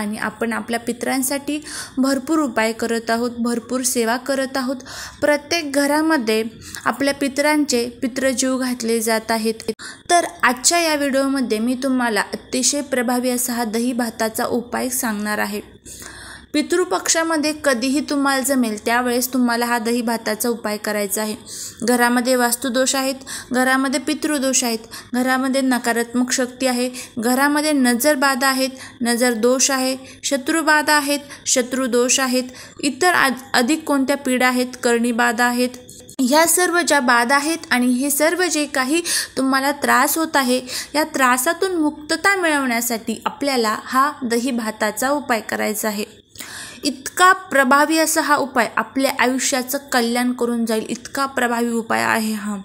आणि आपण आपल्या पित्रांसाठी भरपूर उपाय करत आहोत भरपूर सेवा करत आहोत प्रत्येक घरामध्ये आपल्या पित्रांचे पित्रजीव घातले जात आहेत तर आजच्या या व्हिडिओमध्ये मी तुम्हाला अतिशय प्रभावी असा हा दही भाताचा उपाय सांगणार आहे पितृपक्षामध्ये कधीही तुम्हाला जमेल त्यावेळेस तुम्हाला हा दही भाताचा उपाय करायचा आहे घरामध्ये वास्तुदोष आहेत घरामध्ये पितृदोष आहेत घरामध्ये नकारात्मक शक्ती आहे घरामध्ये नजरबाधा आहेत नजर दोष आहे शत्रुबाधा आहेत शत्रुदोष आहेत इतर अधिक कोणत्या पीडा आहेत कर्णीबाधा आहेत ह्या सर्व ज्या बाधा आहेत आणि हे सर्व जे काही तुम्हाला त्रास होत आहे या त्रासातून मुक्तता मिळवण्यासाठी आपल्याला हा दही भाताचा उपाय करायचा आहे इतका प्रभावी असा हा उपाय आपल्या आयुष्याचं कल्याण करून जाईल इतका प्रभावी उपाय आहे हा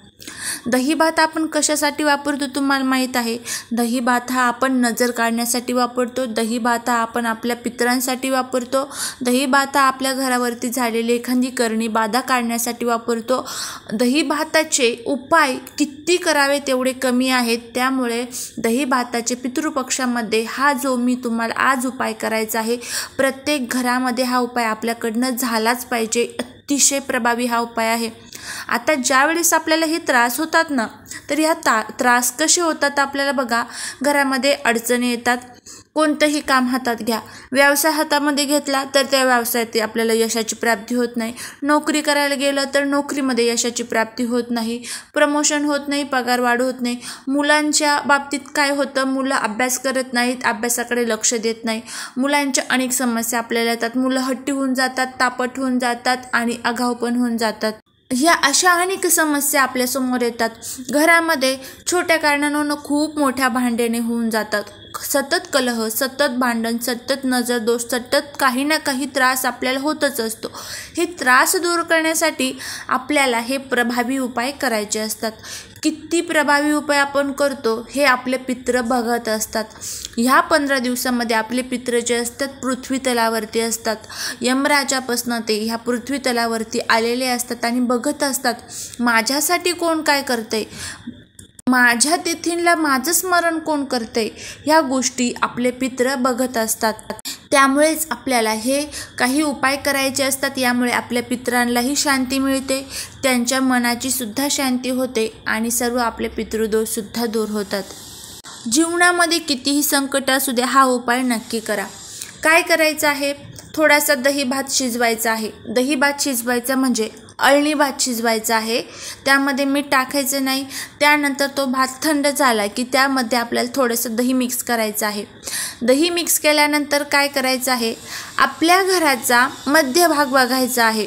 दही भात आपण कशासाठी वापरतो तुम्हाला माहीत आहे दही भात हा आपण नजर काढण्यासाठी वापरतो दही भात हा आपण आपल्या पित्रांसाठी वापरतो दही भात हा आपल्या घरावरती झालेली एखादी करणी बाधा काढण्यासाठी वापरतो दही भाताचे उपाय किती करावे तेवढे कमी आहेत त्यामुळे दही भाताचे पितृपक्षामध्ये हा जो मी तुम्हाला आज उपाय करायचा आहे प्रत्येक घरामध्ये हा उपाय आपल्याकडनं झालाच पाहिजे अतिशय प्रभावी हा उपाय आहे आता ज्यावेळेस आपल्याला हे त्रास होतात ना तर ह्या ता त्रास कसे होतात आपल्याला बघा घरामध्ये अडचणी येतात कोणतंही काम हातात घ्या व्यवसाय हातामध्ये घेतला तर त्या व्यवसायात आपल्याला यशाची प्राप्ती होत नाही नोकरी करायला गेलं तर नोकरीमध्ये यशाची प्राप्ती होत नाही प्रमोशन होत नाही पगार वाढ होत नाही मुलांच्या बाबतीत काय होतं मुलं अभ्यास करत नाहीत अभ्यासाकडे लक्ष देत नाही मुलांच्या अनेक समस्या आपल्याला येतात मुलं हट्टी होऊन जातात तापट होऊन जातात आणि आघाव पण होऊन जातात ह्या अशा अनेक समस्या आपल्यासमोर येतात घरामध्ये छोट्या कारणांवरनं खूप मोठ्या भांड्याने होऊन जातात सतत कलह सतत भांडण सतत दोष सतत काही ना काही त्रास आपल्याला होतच असतो हे त्रास दूर करण्यासाठी आपल्याला हे प्रभावी उपाय करायचे असतात किती प्रभावी उपाय आपण करतो हे आपले पित्र बघत असतात ह्या पंधरा दिवसामध्ये आपले पित्र जे असतात पृथ्वी तलावरती असतात यमराजापासनं ते ह्या पृथ्वी तलावरती आलेले असतात आणि बघत असतात माझ्यासाठी कोण काय करतंय माझ्या तिथीला माझं स्मरण कोण करते ह्या गोष्टी आपले पित्र बघत असतात त्यामुळेच आपल्याला हे काही उपाय करायचे असतात यामुळे आपल्या पित्रांनाही शांती मिळते त्यांच्या मनाची सुद्धा शांती होते आणि सर्व आपले पितृदोषसुद्धा दूर होतात जीवनामध्ये कितीही संकट असू द्या हा उपाय नक्की करा काय करायचं आहे थोडासा दही भात शिजवायचा आहे दही भात शिजवायचा म्हणजे अळणी भात शिजवायचा आहे त्यामध्ये मीठ टाकायचं नाही त्यानंतर तो भात थंड झाला की त्यामध्ये आपल्याला थोडंसं दही मिक्स करायचं आहे दही मिक्स केल्यानंतर काय करायचं आहे आपल्या घराचा मध्यभाग बघायचा आहे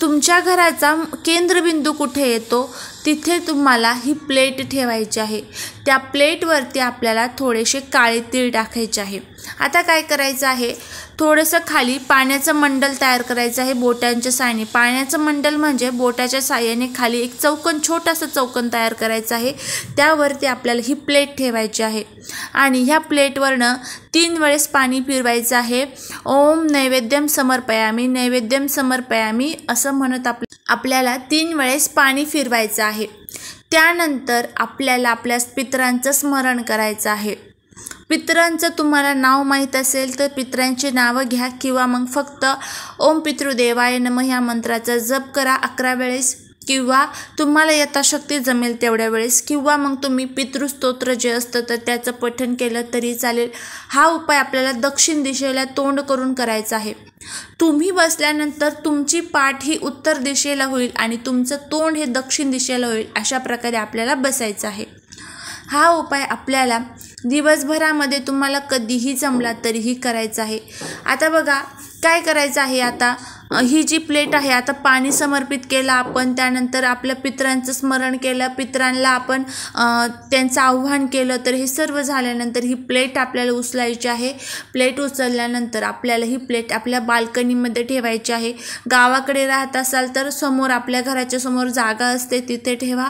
तुमच्या घराचा केंद्रबिंदू कुठे येतो तिथे तुम्हाला ही प्लेट ठेवायची आहे त्या प्लेटवरती आपल्याला थोडेसे काळे तीळ टाकायचे आहे आता काय करायचं आहे थोडंसं खाली पाण्याचं मंडल तयार करायचं आहे बोटांच्या साहाय्याने पाण्याचं मंडल म्हणजे बोटाच्या साह्याने खाली एक चौकन छोटासा चौकन तयार करायचं आहे त्यावरती आपल्याला ही प्लेट ठेवायची आहे आणि ह्या प्लेटवरनं तीन वेळेस पाणी पिरवायचं आहे ओम नैवेद्यम समर्पयामी नैवेद्यम समर्पयामी असं म्हणत आपल्याला तीन वेळेस पाणी फिरवायचं आहे त्यानंतर आपल्याला आपल्या पित्रांचं स्मरण करायचं आहे पितरांचं तुम्हाला नाव माहीत असेल तर पितरांची नावं घ्या किंवा मग फक्त ओम पितृदेवाय नम ह्या मंत्राचा जप करा अकरा वेळेस किंवा तुम्हाला यथाशक्ती जमेल तेवढ्या वेळेस किंवा मग तुम्ही पितृस्तोत्र जे असतं तर त्याचं पठण केलं तरी चालेल हा उपाय आपल्याला दक्षिण दिशेला तोंड करून करायचा आहे तुम्ही बसल्यानंतर तुमची पाठ ही उत्तर दिशेला होईल आणि तुमचं तोंड हे दक्षिण दिशेला होईल अशा प्रकारे आपल्याला बसायचं आहे हा उपाय आपल्याला दिवसभरामध्ये तुम्हाला कधीही जमला तरीही करायचा आहे आता बघा काय करायचं आहे आता ही जी प्लेट आहे आता पाणी समर्पित केलं आपण त्यानंतर आपल्या पित्रांचं स्मरण केलं पित्रांना आपण त्यांचं आव्हान केलं तर हे सर्व झाल्यानंतर ही प्लेट आपल्याला उचलायची आहे प्लेट उचलल्यानंतर आपल्याला ही प्लेट आपल्या बाल्कनीमध्ये ठेवायची आहे गावाकडे राहत असाल तर समोर आपल्या घराच्या समोर जागा असते तिथे ठेवा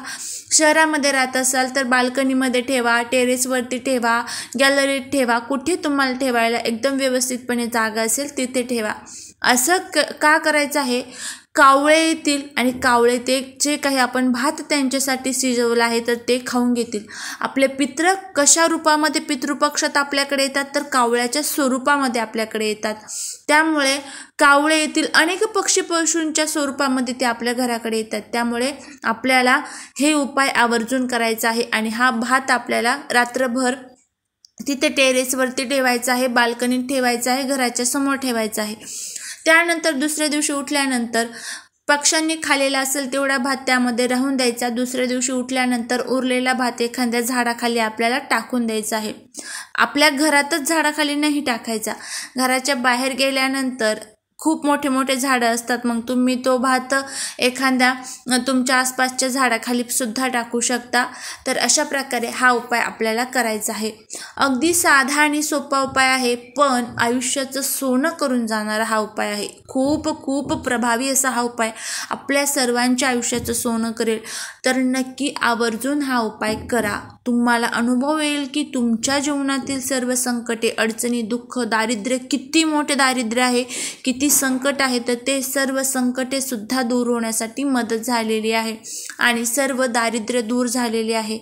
शहरामध्ये राहत असाल तर बाल्कनीमध्ये ठेवा टेरेसवरती ठेवा गॅलरीत ठेवा कुठे तुम्हाला ठेवायला एकदम व्यवस्थितपणे जागा असेल तिथे ठेवा असं क का करायचं आहे कावळे येतील आणि कावळे ते जे काही आपण भात त्यांच्यासाठी शिजवला आहे तर ते खाऊन घेतील आपले पित्र कशा रूपामध्ये पितृपक्षात आपल्याकडे येतात तर कावळ्याच्या स्वरूपामध्ये आपल्याकडे येतात त्यामुळे कावळे येतील अनेक पक्षी पशूंच्या स्वरूपामध्ये ते आपल्या घराकडे येतात त्यामुळे आपल्याला हे उपाय आवर्जून करायचा आहे आणि हा भात आपल्याला रात्रभर तिथे टेरेसवरती ठेवायचा आहे बाल्कनीत ठेवायचा आहे घराच्या समोर ठेवायचा आहे त्यानंतर दुसऱ्या दिवशी उठल्यानंतर पक्ष्यांनी खालेला असेल तेवढा भात त्यामध्ये राहून द्यायचा दुसऱ्या दिवशी उठल्यानंतर उरलेला भात एखाद्या झाडाखाली आपल्याला टाकून द्यायचा आहे आपल्या घरातच झाडाखाली नाही टाकायचा घराच्या बाहेर गेल्यानंतर खूप मोठे मोठे झाडं असतात मग तुम्ही तो भात एखाद्या तुमच्या आसपासच्या झाडाखाली सुद्धा टाकू शकता तर अशा प्रकारे हा उपाय आपल्याला करायचा आहे अगदी साधा आणि सोपा उपाय आहे पण आयुष्याचं सोनं करून जाणारा हा उपाय आहे खूप खूप प्रभावी असा हा उपाय आपल्या सर्वांच्या आयुष्याचं सोनं करेल तर नक्की आवर्जून हा उपाय करा तुम्हाला अनुभव येईल की तुमच्या जीवनातील सर्व संकटे अडचणी दुःख दारिद्र्य किती मोठे दारिद्र्य आहे किती संकट आहे तर ते सर्व संकटेसुद्धा दूर होण्यासाठी मदत झालेली आहे आणि सर्व दारिद्र्य दूर झालेले आहे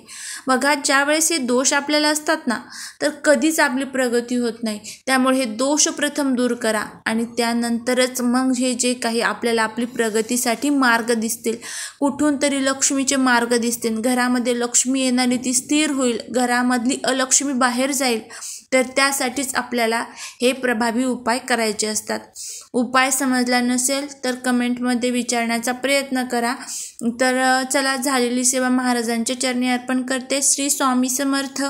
बघा ज्यावेळेस हे दोष आपल्याला असतात ना तर कधीच आपली प्रगती होत नाही त्यामुळे हे दोष प्रथम दूर करा आणि त्यानंतरच मग हे जे काही आपल्याला आपली प्रगतीसाठी मार्ग दिसतील कुठून तरी लक्ष्मीचे मार्ग दिसतील घरामध्ये लक्ष्मी येणारी दिसतील स्थिर होईल घरामधली अलक्ष्मी बाहेर जाईल तर त्यासाठीच आपल्याला हे प्रभावी उपाय करायचे असतात उपाय समजला नसेल तर कमेंटमध्ये विचारण्याचा प्रयत्न करा तर चला झालेली सेवा महाराजांच्या चरणी अर्पण करते श्री स्वामी समर्थ